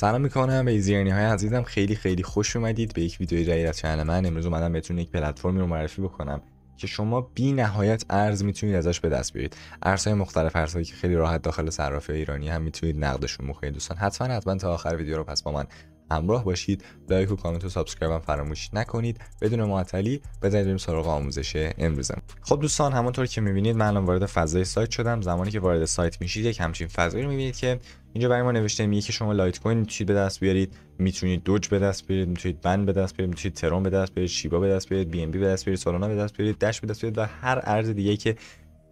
سلام میکنم به ایزیرنی های عزیزم خیلی خیلی خوش اومدید به یک ویدیو جدید از کانال من امروز اومدم بهتون یک پلتفرمی رو معرفی بکنم که شما بی نهایت ارز میتونید ازش به دست بیارید ارزهای مختلف ارزهایی که خیلی راحت داخل های ایرانی هم میتونید نقدشون بکنید دوستان حتما حتما تا آخر ویدیو رو پس با من همراه باشید لایک و کامنت و سابسکرایب هم فراموش نکنید بدون معطلی بزنید بریم سراغ آموزش امروزم خب دوستان همونطور که میبینید من الان وارد فضای سایت شدم زمانی که وارد سایت میشید یک همچین فضایی رو میبینید که اینجا برای ما نوشته میگه که شما لایت کوین میتونید به دست بیارید میتونید دوج به دست بیارید میتونید بند به دست بیارید میتونید ترون به دست بیارید شیبا به دست بیارید بی ام بی به دست بیارید سولانا به دست بیارید دش به دست بیارید و هر ارز دیگه که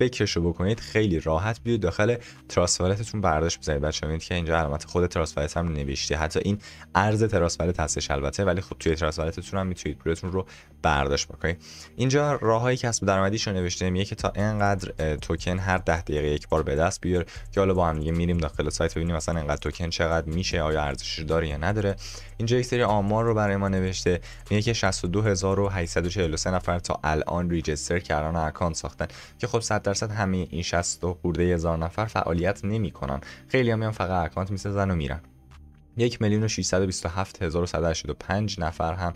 بکش رو بکنید خیلی راحت بیاید داخل تراسفالتتون برداشت بزنید بچه ببینید که اینجا علامت خود تراسفالت هم نوشته حتی این ارز تراسفالت هستش البته ولی خب توی تراسفالتتون هم میتونید پولتون رو برداشت بکنید اینجا راههای کسب درآمدیش رو نوشته میگه که تا اینقدر توکن هر 10 دقیقه یک بار به دست بیار که حالا با هم دیگه میریم داخل سایت ببینیم مثلا اینقدر توکن چقدر میشه آیا ارزشش داره یا نداره اینجا یک سری آمار رو برای ما نوشته میگه که 62843 نفر تا الان ریجستر کردن اکانت ساختن که خب 100 درصد همه این 60 خورده هزار نفر فعالیت کنن خیلی هم فقط اکانت سازن و میرن 1 میلیون و نفر هم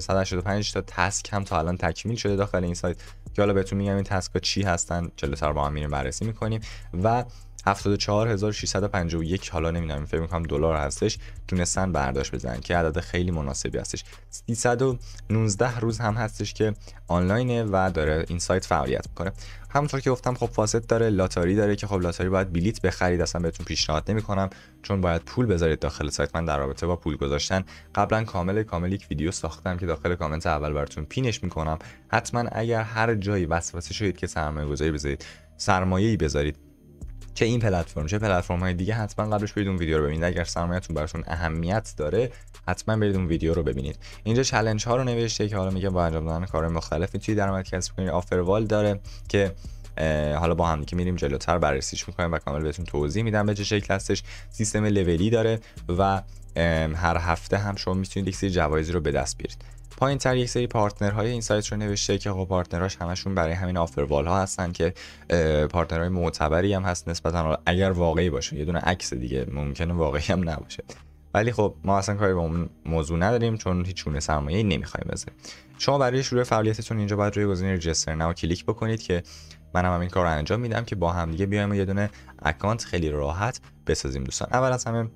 185 تا تسک هم تا الان تکمیل شده داخل این سایت که حالا بهتون میگم این تسک ها چی هستن جلوتر با هم بررسی میکنیم و 74651 حالا نمیدونم فکر میکنم دلار هستش تونستن برداشت بزنن که عدد خیلی مناسبی هستش 319 روز هم هستش که آنلاینه و داره این سایت فعالیت میکنه همونطور که گفتم خب فاسد داره لاتاری داره که خب لاتاری باید بلیت بخرید اصلا بهتون پیشنهاد نمیکنم چون باید پول بذارید داخل سایت من در رابطه با پول گذاشتن قبلا کامل کامل یک ویدیو ساختم که داخل کامنت اول براتون پینش میکنم حتما اگر هر جایی وسوسه شدید که سرمایه گذاری بذارید سرمایه بذارید چه این پلتفرم چه پلتفرم های دیگه حتما قبلش برید اون ویدیو رو ببینید اگر سرمایه‌تون براتون اهمیت داره حتما برید اون ویدیو رو ببینید اینجا چالش ها رو نوشته که حالا میگه با انجام دادن کارهای مختلفی چی درآمد کسب کنید آفروال داره که حالا با هم که میریم جلوتر بررسیش میکنیم و کامل بهتون توضیح میدم به چه شکل هستش سیستم لولی داره و هر هفته هم شما میتونید یک سری جوایزی رو به دست بیارید پایین تر یک سری پارتنرهای این سایت رو نوشته که آقا خب پارتنراش همشون برای همین آفروال ها هستن که پارتنرهای معتبری هم هست نسبتا اگر واقعی باشه یه دونه عکس دیگه ممکنه واقعی هم نباشه ولی خب ما اصلا کاری به اون موضوع نداریم چون هیچ گونه سرمایه نمیخوایم بزنیم شما برای شروع فعالیتتون اینجا باید روی گزینه رجستر نو کلیک بکنید که منم هم, هم این کار رو انجام میدم که با هم دیگه بیایم یه دونه اکانت خیلی راحت بسازیم دوستان اول از همه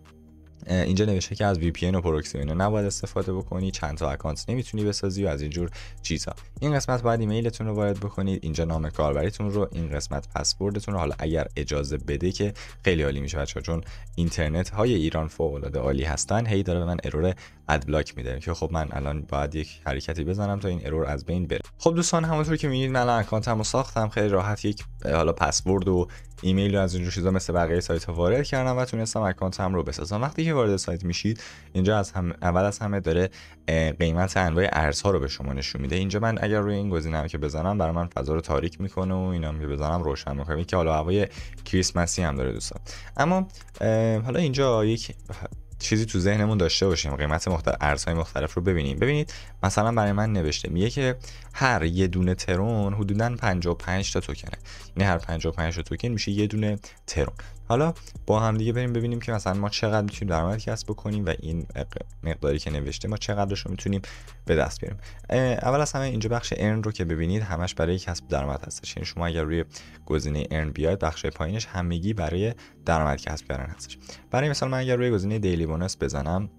اینجا نوشته که از VPN و پروکسی و اینا نباید استفاده بکنی چند تا اکانت نمیتونی بسازی و از اینجور چیزا. این قسمت باید ایمیلتون رو وارد بکنید اینجا نام کاربریتون رو این قسمت پسوردتون رو حالا اگر اجازه بده که خیلی عالی میشه بچه‌ها چون اینترنت های ایران فوق العاده عالی هستن هی داره به من ارور اد بلاک میده که خب من الان باید یک حرکتی بزنم تا این ارور از بین بره خب دوستان همونطور که میبینید من الان اکانتمو ساختم خیلی راحت یک حالا پسورد و ایمیل رو از اینجور چیزا مثل بقیه سایت ها وارد کردم و تونستم اکانت هم رو بسازم وقتی که وارد سایت میشید اینجا از هم اول از همه داره قیمت انواع ارزها رو به شما نشون میده اینجا من اگر روی این گزینه که بزنم برای من فضا رو تاریک میکنه و اینا که بزنم روشن میکنه که حالا هوای کریسمسی هم داره دوستان اما حالا اینجا یک چیزی تو ذهنمون داشته باشیم قیمت مختلف ارزهای مختلف رو ببینیم ببینید مثلا برای من نوشته میگه که هر یه دونه ترون حدودا 55 تا توکنه یعنی هر 55 تا توکن میشه یه دونه ترون حالا با هم دیگه بریم ببینیم که مثلا ما چقدر میتونیم درآمد کسب بکنیم و این مقداری که نوشته ما چقدرش رو میتونیم به دست بیاریم اول از همه اینجا بخش ارن رو که ببینید همش برای کسب درآمد هستش یعنی شما اگر روی گزینه ارن بیاید بخش پایینش همگی برای درآمد کسب کردن هستش برای مثال من اگر روی گزینه دیلی بونس بزنم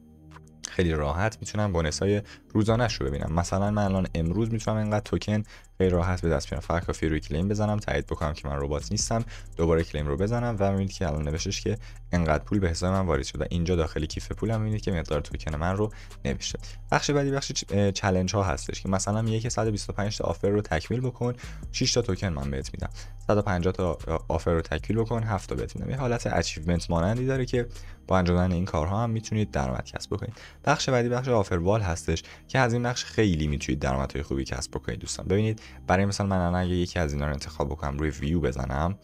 خیلی راحت میتونم بونس های روزانه رو ببینم مثلا من الان امروز میتونم انقدر توکن خیلی راحت به دست بیارم فقط کافی روی کلیم بزنم تایید بکنم که من ربات نیستم دوباره کلیم رو بزنم و میبینید که الان نوشتش که انقدر پول به حساب من وارد شده اینجا داخل کیف پولم میبینید که مقدار توکن من رو نوشته بخش بعدی بخش چالش ها هستش که مثلا میگه که 125 تا آفر رو تکمیل بکن 6 تا توکن من بهت میدم 150 تا آفر رو تکمیل بکن 7 تا بهت میدم یه حالت اچیومنت مانندی داره که با انجام این کارها هم میتونید درآمد کسب بکنید بخش بعدی بخش آفروال هستش که از این بخش خیلی میتونید درآمدهای خوبی کسب بکنید دوستان ببینید برای مثال من الان اگه یکی از اینا رو انتخاب بکنم ریویو بزنم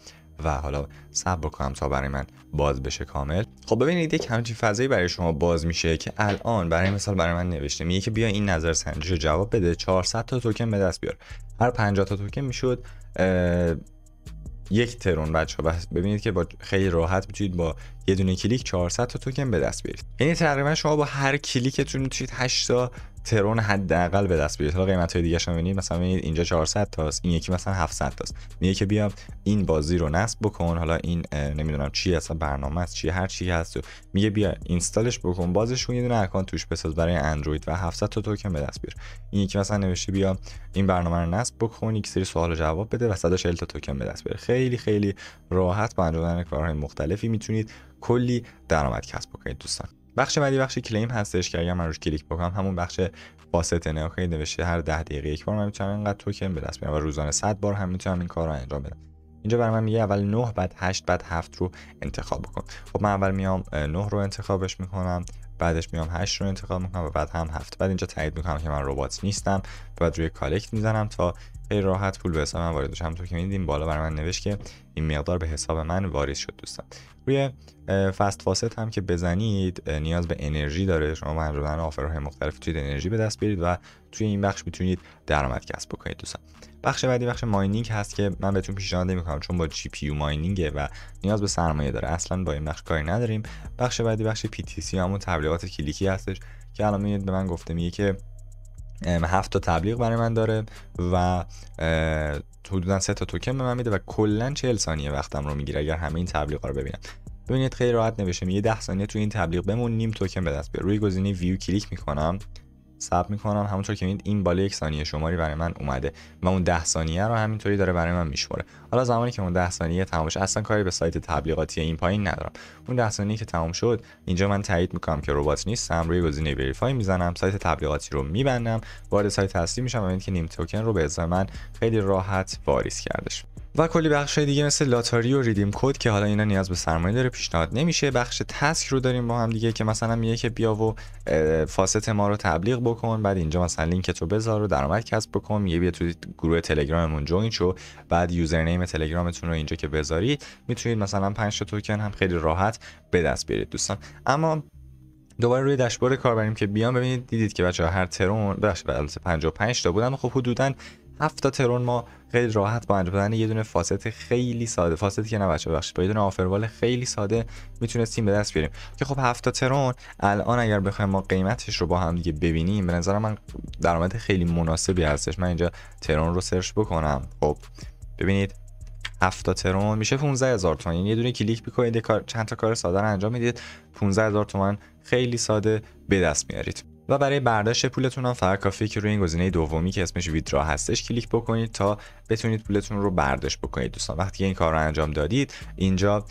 و حالا صبر بکنم تا برای من باز بشه کامل خب ببینید یک همچین فضایی برای شما باز میشه که الان برای مثال برای من نوشته میگه که بیا این نظر سنجش جواب بده 400 تا توکن به دست بیار هر 50 تا توکن میشد یک ترون بچه ها ببینید که با خیلی راحت میتونید با یه دونه کلیک 400 تا توکن به دست بیارید یعنی تقریبا شما با هر کلیکتون میتونید 8 تا ترون حداقل به دست بیاد حالا قیمت های دیگه شما ببینید مثلا اینجا 400 تاست این یکی مثلا 700 تاست میگه که بیا این بازی رو نصب بکن حالا این نمیدونم چی اصلا برنامه است چی هر چی هست و میگه بیا اینستالش بکن بازش کن یه دونه اکانت توش بساز برای اندروید و 700 تا توکن به دست بیار این یکی مثلا نوشته بیا این برنامه رو نصب بکن یک سری سوال و جواب بده و 140 تا توکن به دست بیار خیلی خیلی راحت با انجام کارهای مختلفی میتونید کلی درآمد کسب بکنید دوستان بخش بعدی بخش کلیم هستش که اگر من روش کلیک بکنم همون بخش فاست اوکی نوشته هر 10 دقیقه یک بار من میتونم اینقدر توکن به دست بیارم و روزانه 100 بار هم میتونم این کار رو انجام بدم اینجا برای من میگه اول 9 بعد 8 بعد 7 رو انتخاب بکن خب من اول میام 9 رو انتخابش میکنم بعدش میام 8 رو انتخاب میکنم و بعد هم 7 بعد اینجا تایید میکنم که من ربات نیستم و بعد روی کالکت میزنم تا خیلی راحت پول به حساب من وارد بشه همونطور که میدیدیم بالا بر من نوشت که این مقدار به حساب من واریز شد دوستان روی فست فاست هم که بزنید نیاز به انرژی داره شما دادن آفرهای مختلف توی انرژی به دست بیارید و توی این بخش میتونید درآمد کسب بکنید دوستان بخش بعدی بخش ماینینگ هست که من بهتون پیشنهاد میکنم چون با جی پی یو ماینینگه و نیاز به سرمایه داره اصلا با این بخش کاری نداریم بخش بعدی بخش پی تی سی همون تبلیغات کلیکی هستش که الان به من گفته میگه که هفت تا تبلیغ برای من داره و حدودا سه تا توکن به من میده و کلا 40 ثانیه وقتم رو میگیره اگر همه این تبلیغ رو ببینم ببینید خیلی راحت نوشته میگه 10 ثانیه تو این تبلیغ بمون نیم توکن به دست بیار روی گزینه ویو کلیک میکنم ساب میکنم همونطور که میدید این بالا یک ثانیه شماری برای من اومده و اون ده ثانیه رو همینطوری داره برای من میشماره حالا زمانی که اون ده ثانیه تمام شد اصلا کاری به سایت تبلیغاتی این پایین ندارم اون ده ثانیه که تمام شد اینجا من تایید میکنم که ربات نیستم روی گزینه وریفای میزنم سایت تبلیغاتی رو میبندم وارد سایت اصلی میشم و که نیم توکن رو به ازای من خیلی راحت واریز کردش و کلی بخش دیگه مثل لاتاری و ریدیم کد که حالا اینا نیاز به سرمایه داره پیشنهاد نمیشه بخش تسک رو داریم با هم دیگه که مثلا میگه که بیا و فاست ما رو تبلیغ بکن بعد اینجا مثلا لینک تو بذار و درآمد کسب بکن میگه بیا تو گروه تلگراممون جوین شو بعد یوزرنیم تلگرامتون رو اینجا که بذارید میتونید مثلا 5 توکن هم خیلی راحت به دست بیارید دوستان اما دوباره روی داشبورد کار بریم که بیام ببینید دیدید که بچه هر ترون بخش 55 بله، تا بودن خب حدوداً 7 تا ترون ما خیلی راحت با انجام دادن یه دونه فاست خیلی ساده فاستی که نه بچه ببخشید با یه دونه آفروال خیلی ساده میتونستیم به دست بیاریم که خب 7 تا ترون الان اگر بخوایم ما قیمتش رو با هم دیگه ببینیم به نظر من درآمد خیلی مناسبی هستش من اینجا ترون رو سرچ بکنم خب ببینید تا ترون میشه 15000 تومان یعنی یه دونه کلیک میکنید چند تا کار ساده انجام میدید هزار تومان خیلی ساده به دست میارید و برای برداشت پولتون هم فقط کافیه که روی این گزینه دومی که اسمش ویدرا هستش کلیک بکنید تا بتونید پولتون رو برداشت بکنید دوستان وقتی این کار رو انجام دادید اینجا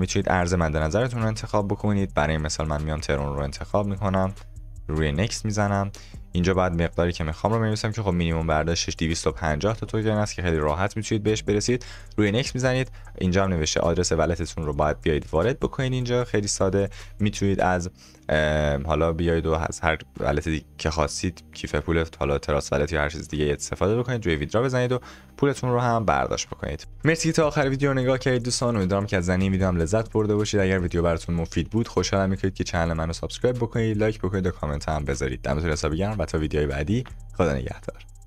میتونید ارز مد نظرتون رو انتخاب بکنید برای مثال من میام ترون رو انتخاب میکنم روی نکست میزنم اینجا بعد مقداری که میخوام رو می‌نویسم که خب مینیمم برداشتش 250 تا توکن است که خیلی راحت میتونید بهش برسید روی نکس میزنید اینجا هم نوشته آدرس ولتتون رو باید بیایید وارد بکنید اینجا خیلی ساده میتونید از حالا بیایید و از هر ولتی که خواستید کیف پول حالا تراس ولت یا هر چیز دیگه استفاده بکنید روی ویدرا بزنید و پولتون رو هم برداشت بکنید مرسی که تا آخر ویدیو نگاه کردید دوستان امیدوارم که از زنی ویدیو هم لذت برده باشید اگر ویدیو براتون مفید بود خوشحالم میکنید که کانال منو سابسکرایب بکنید لایک بکنید و کامنت هم بذارید دمتون حسابی گرم و تا ویدیوهای بعدی خدا نگهدار